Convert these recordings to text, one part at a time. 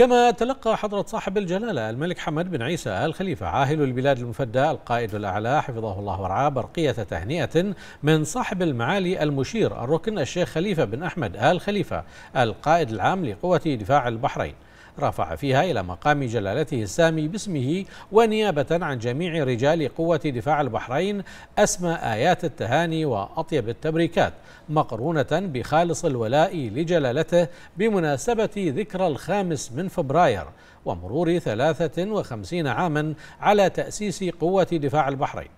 كما تلقى حضرة صاحب الجلالة الملك حمد بن عيسى الخليفة عاهل البلاد المفدى القائد الأعلى حفظه الله ورعاه برقية تهنئة من صاحب المعالي المشير الركن الشيخ خليفة بن أحمد آل خليفة القائد العام لقوة دفاع البحرين رفع فيها إلى مقام جلالته السامي باسمه ونيابة عن جميع رجال قوة دفاع البحرين أسمى آيات التهاني وأطيب التبريكات مقرونة بخالص الولاء لجلالته بمناسبة ذكرى الخامس من فبراير ومرور 53 عاما على تأسيس قوة دفاع البحرين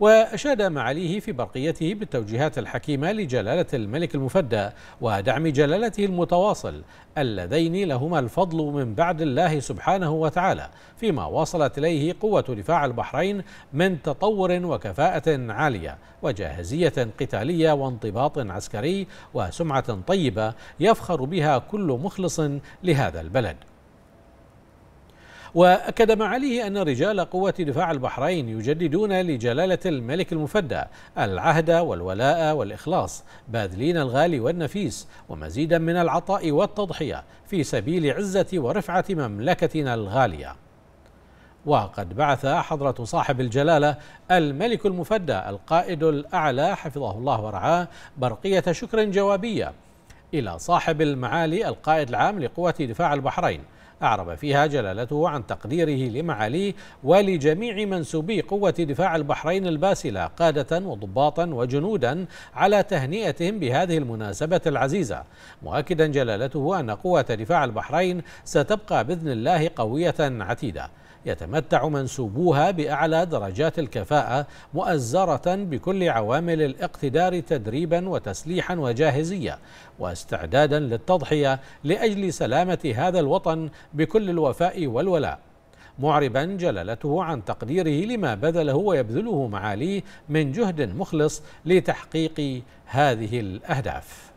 وأشاد معاليه في برقيته بالتوجيهات الحكيمة لجلالة الملك المفدى ودعم جلالته المتواصل اللذين لهما الفضل من بعد الله سبحانه وتعالى فيما وصلت إليه قوة دفاع البحرين من تطور وكفاءة عالية وجاهزية قتالية وانضباط عسكري وسمعة طيبة يفخر بها كل مخلص لهذا البلد وأكد معاليه أن رجال قوة دفاع البحرين يجددون لجلالة الملك المفدى العهد والولاء والإخلاص باذلين الغالي والنفيس ومزيدا من العطاء والتضحية في سبيل عزة ورفعة مملكتنا الغالية وقد بعث حضرة صاحب الجلالة الملك المفدى القائد الأعلى حفظه الله ورعاه برقية شكر جوابية إلى صاحب المعالي القائد العام لقوة دفاع البحرين أعرب فيها جلالته عن تقديره لمعاليه ولجميع منسوبي قوة دفاع البحرين الباسلة قادة وضباطا وجنودا على تهنئتهم بهذه المناسبة العزيزة مؤكدا جلالته أن قوة دفاع البحرين ستبقى بإذن الله قوية عتيدة يتمتع منسوبوها بأعلى درجات الكفاءة مؤزرة بكل عوامل الاقتدار تدريبا وتسليحا وجاهزية واستعدادا للتضحية لأجل سلامة هذا الوطن بكل الوفاء والولاء معربا جلالته عن تقديره لما بذله ويبذله معاليه من جهد مخلص لتحقيق هذه الأهداف